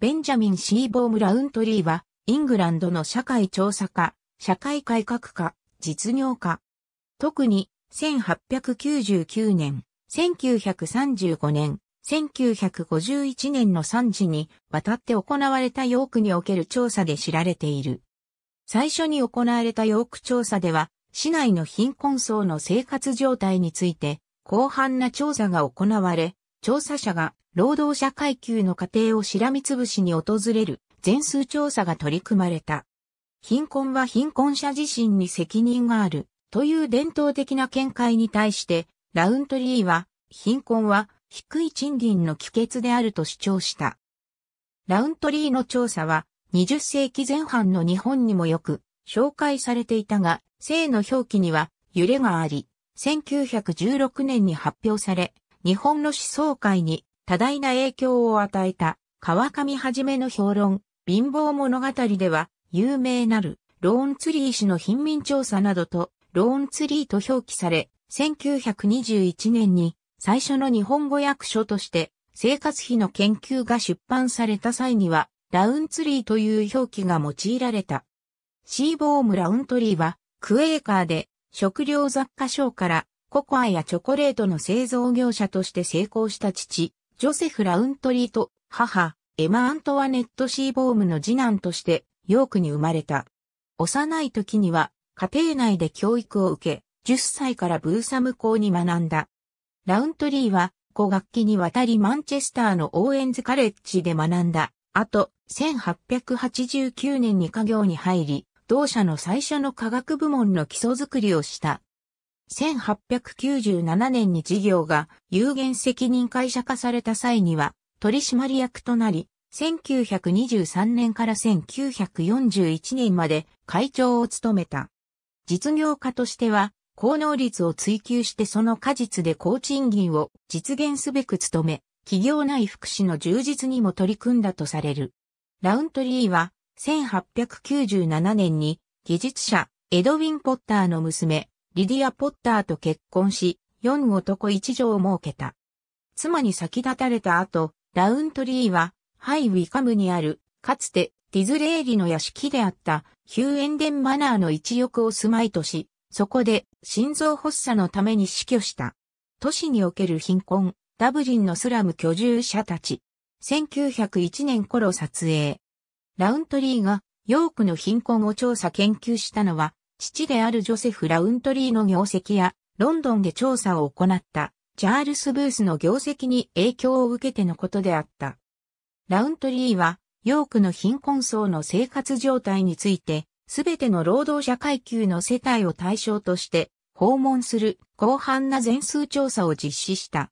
ベンジャミン・シーボーム・ラウントリーは、イングランドの社会調査家、社会改革家、実業家。特に、1899年、1935年、1951年の3時にわたって行われたヨークにおける調査で知られている。最初に行われたヨーク調査では、市内の貧困層の生活状態について、広範な調査が行われ、調査者が労働者階級の過程をしらみつぶしに訪れる全数調査が取り組まれた。貧困は貧困者自身に責任があるという伝統的な見解に対して、ラウントリーは貧困は低い賃金の帰結であると主張した。ラウントリーの調査は20世紀前半の日本にもよく紹介されていたが、性の表記には揺れがあり、1916年に発表され、日本の思想界に多大な影響を与えた川上はじめの評論、貧乏物語では有名なるローンツリー氏の貧民調査などとローンツリーと表記され、1921年に最初の日本語訳書として生活費の研究が出版された際にはラウンツリーという表記が用いられた。シーボームラウントリーはクエーカーで食料雑貨商からココアやチョコレートの製造業者として成功した父、ジョセフ・ラウントリーと母、エマ・アントワネット・シーボームの次男としてヨークに生まれた。幼い時には家庭内で教育を受け、10歳からブーサム校に学んだ。ラウントリーは5学期にわたりマンチェスターのオーエンズカレッジで学んだ。あと、1889年に家業に入り、同社の最初の科学部門の基礎づくりをした。1897年に事業が有限責任会社化された際には取締役となり、1923年から1941年まで会長を務めた。実業家としては、高能率を追求してその果実で高賃金を実現すべく努め、企業内福祉の充実にも取り組んだとされる。ラウントリーは、1897年に技術者エドウィン・ポッターの娘、リディア・ポッターと結婚し、四男一女を設けた。妻に先立たれた後、ラウントリーは、ハイウィカムにある、かつてディズレーリの屋敷であったヒューエンデンマナーの一翼を住まいとし、そこで心臓発作のために死去した。都市における貧困、ダブリンのスラム居住者たち。1901年頃撮影。ラウントリーがヨークの貧困を調査研究したのは父であるジョセフ・ラウントリーの業績や、ロンドンで調査を行ったチャールス・ブースの業績に影響を受けてのことであった。ラウントリーは、ヨークの貧困層の生活状態について、すべての労働者階級の世帯を対象として、訪問する広範な全数調査を実施した。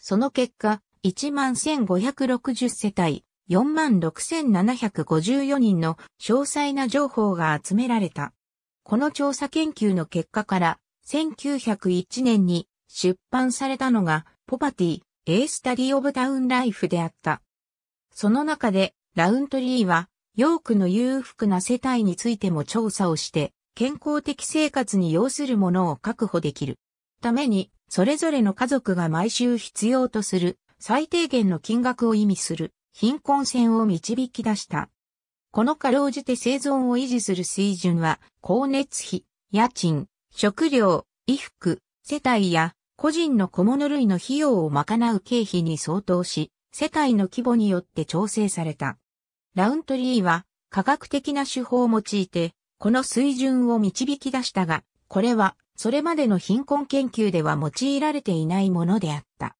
その結果、11,560世帯、46,754人の詳細な情報が集められた。この調査研究の結果から、1901年に出版されたのが、ポパティ、A Study of Town Life であった。その中で、ラウントリーは、ヨークの裕福な世帯についても調査をして、健康的生活に要するものを確保できる。ために、それぞれの家族が毎週必要とする最低限の金額を意味する貧困線を導き出した。このかろうじて生存を維持する水準は、光熱費、家賃、食料、衣服、世帯や個人の小物類の費用を賄う経費に相当し、世帯の規模によって調整された。ラウントリーは科学的な手法を用いて、この水準を導き出したが、これはそれまでの貧困研究では用いられていないものであった。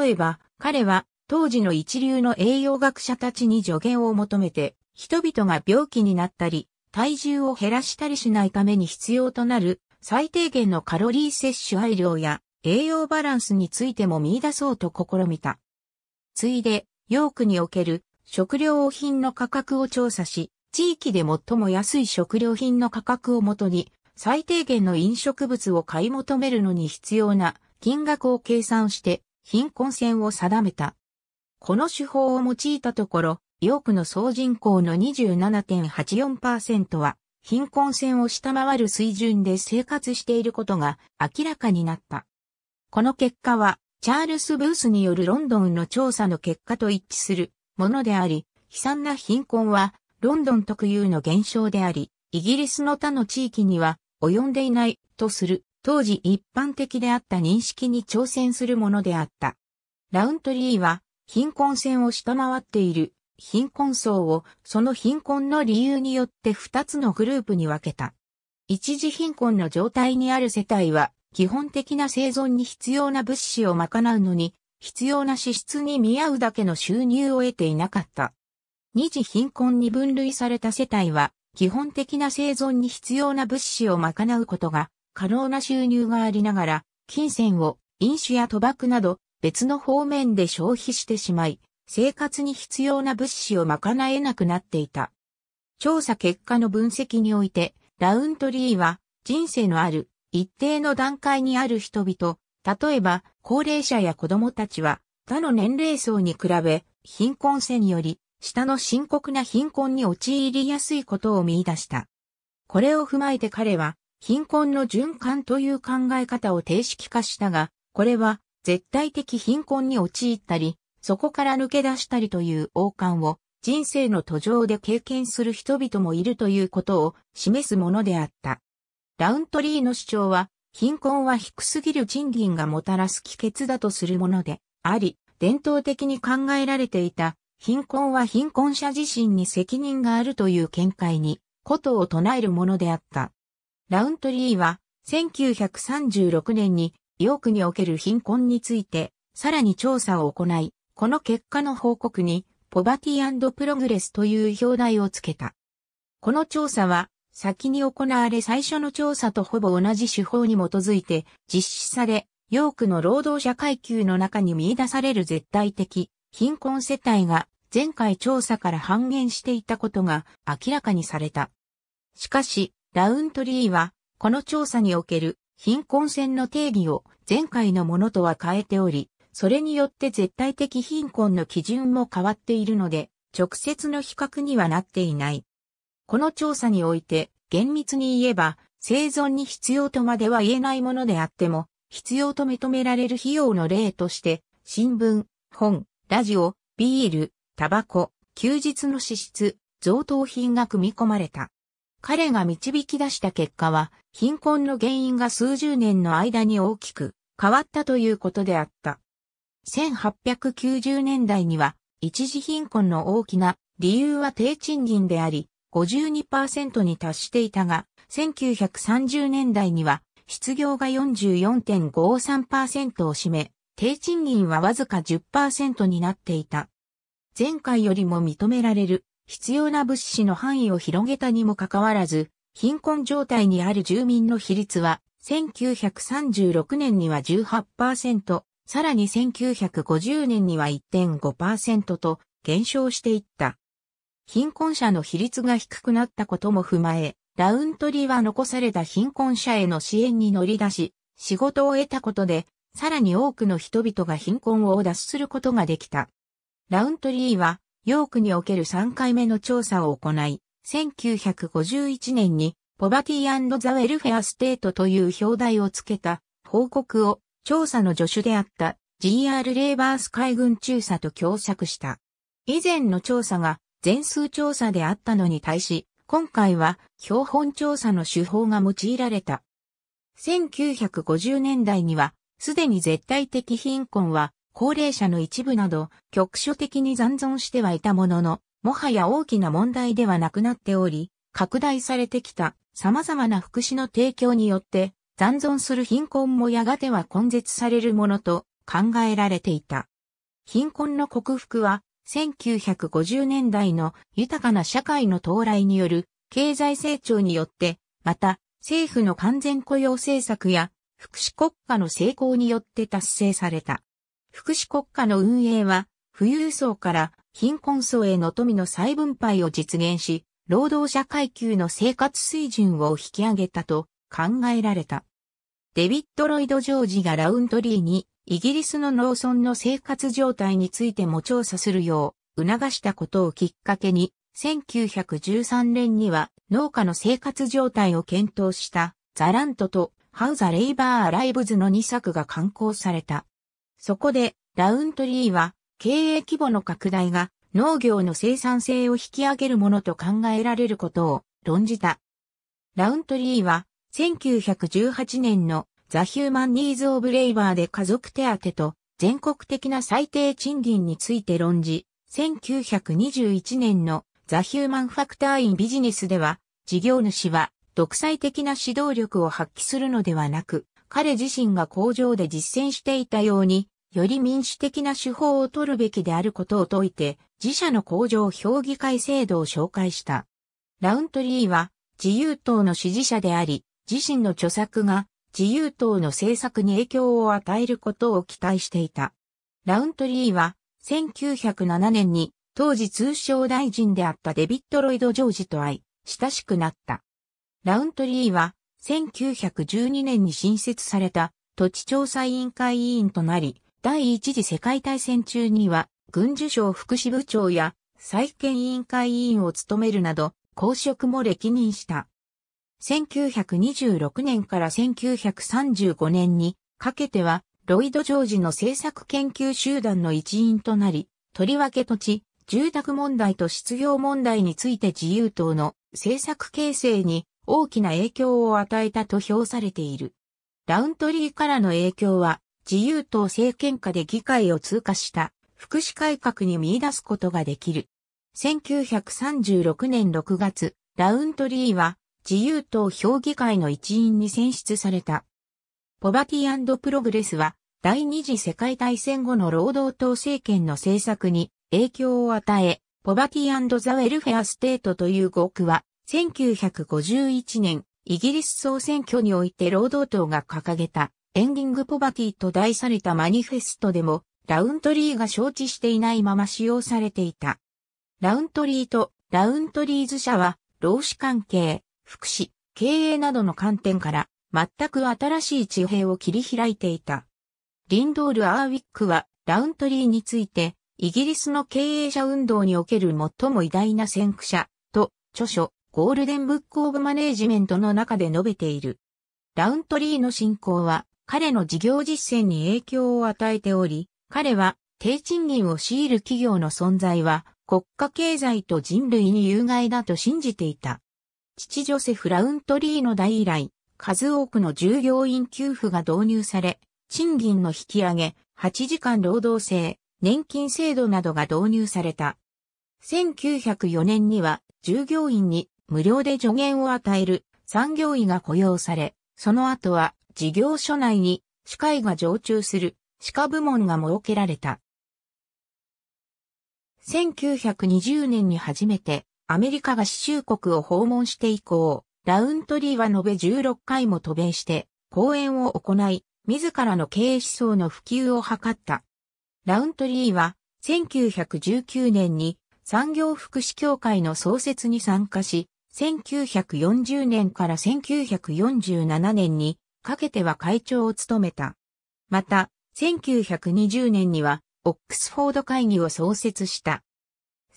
例えば、彼は当時の一流の栄養学者たちに助言を求めて、人々が病気になったり、体重を減らしたりしないために必要となる最低限のカロリー摂取配量や栄養バランスについても見出そうと試みた。ついで、ヨークにおける食料品の価格を調査し、地域で最も安い食料品の価格をもとに、最低限の飲食物を買い求めるのに必要な金額を計算して貧困線を定めた。この手法を用いたところ、ヨークの総人口の27.84%は、貧困線を下回る水準で生活していることが明らかになった。この結果は、チャールス・ブースによるロンドンの調査の結果と一致するものであり、悲惨な貧困はロンドン特有の現象であり、イギリスの他の地域には及んでいないとする当時一般的であった認識に挑戦するものであった。ラウントリーは貧困線を下回っている貧困層をその貧困の理由によって2つのグループに分けた。一時貧困の状態にある世帯は基本的な生存に必要な物資を賄うのに必要な支出に見合うだけの収入を得ていなかった。二次貧困に分類された世帯は基本的な生存に必要な物資を賄うことが可能な収入がありながら金銭を飲酒や賭博など別の方面で消費してしまい生活に必要な物資を賄えなくなっていた。調査結果の分析において、ラウントリーは人生のある一定の段階にある人々、例えば高齢者や子供たちは他の年齢層に比べ貧困性により下の深刻な貧困に陥りやすいことを見出した。これを踏まえて彼は貧困の循環という考え方を定式化したが、これは絶対的貧困に陥ったり、そこから抜け出したりという王冠を人生の途上で経験する人々もいるということを示すものであった。ラウントリーの主張は、貧困は低すぎる賃金がもたらす帰結だとするものであり、伝統的に考えられていた貧困は貧困者自身に責任があるという見解に、ことを唱えるものであった。ラウントリーは、1936年に、ヨークにおける貧困について、さらに調査を行い、この結果の報告に、ポバティプログレスという表題をつけた。この調査は、先に行われ最初の調査とほぼ同じ手法に基づいて実施され、ヨークの労働者階級の中に見出される絶対的貧困世帯が前回調査から半減していたことが明らかにされた。しかし、ラウントリーは、この調査における貧困線の定義を前回のものとは変えており、それによって絶対的貧困の基準も変わっているので、直接の比較にはなっていない。この調査において、厳密に言えば、生存に必要とまでは言えないものであっても、必要と認められる費用の例として、新聞、本、ラジオ、ビール、タバコ、休日の支出、贈答品が組み込まれた。彼が導き出した結果は、貧困の原因が数十年の間に大きく変わったということであった。1890年代には、一時貧困の大きな理由は低賃金であり、52%に達していたが、1930年代には、失業が44.53%を占め、低賃金はわずか10%になっていた。前回よりも認められる必要な物資の範囲を広げたにもかかわらず、貧困状態にある住民の比率は1936年には18%、さらに1950年には1.5%と減少していった。貧困者の比率が低くなったことも踏まえ、ラウントリーは残された貧困者への支援に乗り出し、仕事を得たことで、さらに多くの人々が貧困を脱することができた。ラウントリーは、ヨークにおける3回目の調査を行い、1951年に、ポバティザ・ウェルフェア・ステートという表題をつけた報告を調査の助手であった GR レーバース海軍中佐と共作した。以前の調査が全数調査であったのに対し、今回は標本調査の手法が用いられた。1950年代には、すでに絶対的貧困は高齢者の一部など局所的に残存してはいたものの、もはや大きな問題ではなくなっており、拡大されてきた様々な福祉の提供によって残存する貧困もやがては根絶されるものと考えられていた。貧困の克服は、1950年代の豊かな社会の到来による経済成長によって、また政府の完全雇用政策や福祉国家の成功によって達成された。福祉国家の運営は、富裕層から貧困層への富の再分配を実現し、労働者階級の生活水準を引き上げたと考えられた。デビッド・ロイド・ジョージがラウントリーに、イギリスの農村の生活状態についても調査するよう促したことをきっかけに、1913年には農家の生活状態を検討したザラントとハウザ・レイバー・アライブズの2作が刊行された。そこでラウントリーは経営規模の拡大が農業の生産性を引き上げるものと考えられることを論じた。ラウントリーは1918年のザ・ヒューマン・ニーズ・オブ・レイバーで家族手当と全国的な最低賃金について論じ、1921年のザ・ヒューマン・ファクター・イン・ビジネスでは、事業主は独裁的な指導力を発揮するのではなく、彼自身が工場で実践していたように、より民主的な手法を取るべきであることを説いて、自社の工場評議会制度を紹介した。ラウントリーは自由党の支持者であり、自身の著作が自由党の政策に影響を与えることを期待していた。ラウントリーは1907年に当時通商大臣であったデビッド・ロイド・ジョージと会い、親しくなった。ラウントリーは1912年に新設された土地調査委員会委員となり、第一次世界大戦中には軍需省副支部長や再建委員会委員を務めるなど、公職も歴任した。1926年から1935年にかけては、ロイド・ジョージの政策研究集団の一員となり、とりわけ土地、住宅問題と失業問題について自由党の政策形成に大きな影響を与えたと評されている。ラウントリーからの影響は、自由党政権下で議会を通過した福祉改革に見出すことができる。1936年6月、ラウントリーは自由党評議会の一員に選出された。ポバティプログレスは、第二次世界大戦後の労働党政権の政策に影響を与え、ポバティザ・ウェルフェア・ステートという語句は、1951年、イギリス総選挙において労働党が掲げた、エンディング・ポバティと題されたマニフェストでも、ラウントリーが承知していないまま使用されていた。ラウントリーとラウントリーズ社は、労使関係、福祉、経営などの観点から、全く新しい地平を切り開いていた。リンドール・アーウィックは、ラウントリーについて、イギリスの経営者運動における最も偉大な先駆者、と、著書、ゴールデンブック・オブ・マネージメントの中で述べている。ラウントリーの進行は、彼の事業実践に影響を与えており、彼は、低賃金を強いる企業の存在は、国家経済と人類に有害だと信じていた。父ジョセフ・ラウントリーの代以来、数多くの従業員給付が導入され、賃金の引き上げ、8時間労働制、年金制度などが導入された。1904年には従業員に無料で助言を与える産業医が雇用され、その後は事業所内に歯科医が常駐する歯科部門が設けられた。1920年に初めてアメリカ合衆国を訪問して以降、ラウントリーは延べ16回も渡米して、講演を行い、自らの経営思想の普及を図った。ラウントリーは、1919年に産業福祉協会の創設に参加し、1940年から1947年にかけては会長を務めた。また、1920年には、オックスフォード会議を創設した。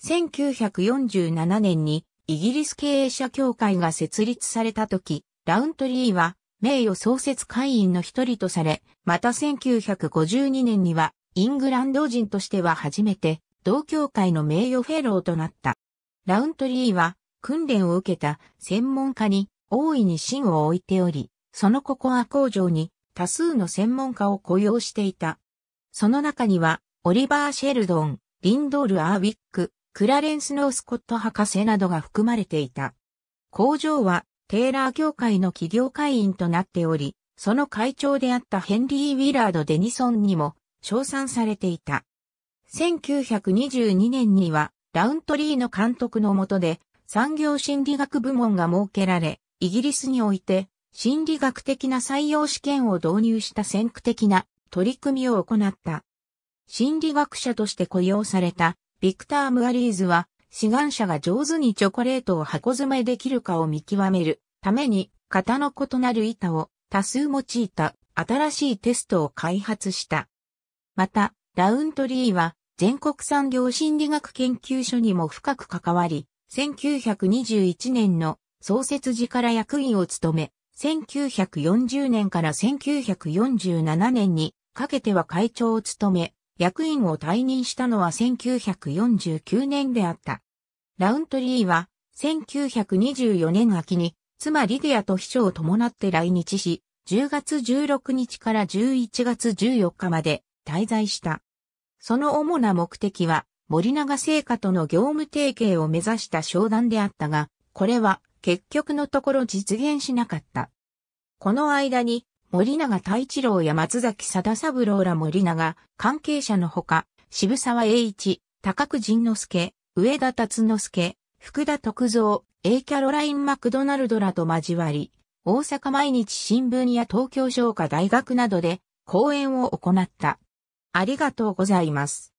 1947年にイギリス経営者協会が設立された時、ラウントリーは名誉創設会員の一人とされ、また1952年にはイングランド人としては初めて同協会の名誉フェローとなった。ラウントリーは訓練を受けた専門家に大いに芯を置いており、そのココア工場に多数の専門家を雇用していた。その中には、オリバー・シェルドン、リンドール・アーウィック、クラレンス・ノースコット博士などが含まれていた。工場はテーラー協会の企業会員となっており、その会長であったヘンリー・ウィラード・デニソンにも称賛されていた。1922年にはラウントリーの監督の下で産業心理学部門が設けられ、イギリスにおいて心理学的な採用試験を導入した先駆的な取り組みを行った。心理学者として雇用されたビクター・ムアリーズは、志願者が上手にチョコレートを箱詰めできるかを見極めるために、型の異なる板を多数用いた新しいテストを開発した。また、ラウントリーは全国産業心理学研究所にも深く関わり、1921年の創設時から役員を務め、1940年から1947年にかけては会長を務め、役員を退任したのは1949年であった。ラウントリーは、1924年秋に、妻リディアと秘書を伴って来日し、10月16日から11月14日まで滞在した。その主な目的は、森永製菓との業務提携を目指した商談であったが、これは結局のところ実現しなかった。この間に森永太一郎や松崎貞三郎ら森永、関係者のほか、渋沢栄一、高久仁之助、上田達之助、福田徳造、A キャロライン・マクドナルドらと交わり、大阪毎日新聞や東京商科大学などで講演を行った。ありがとうございます。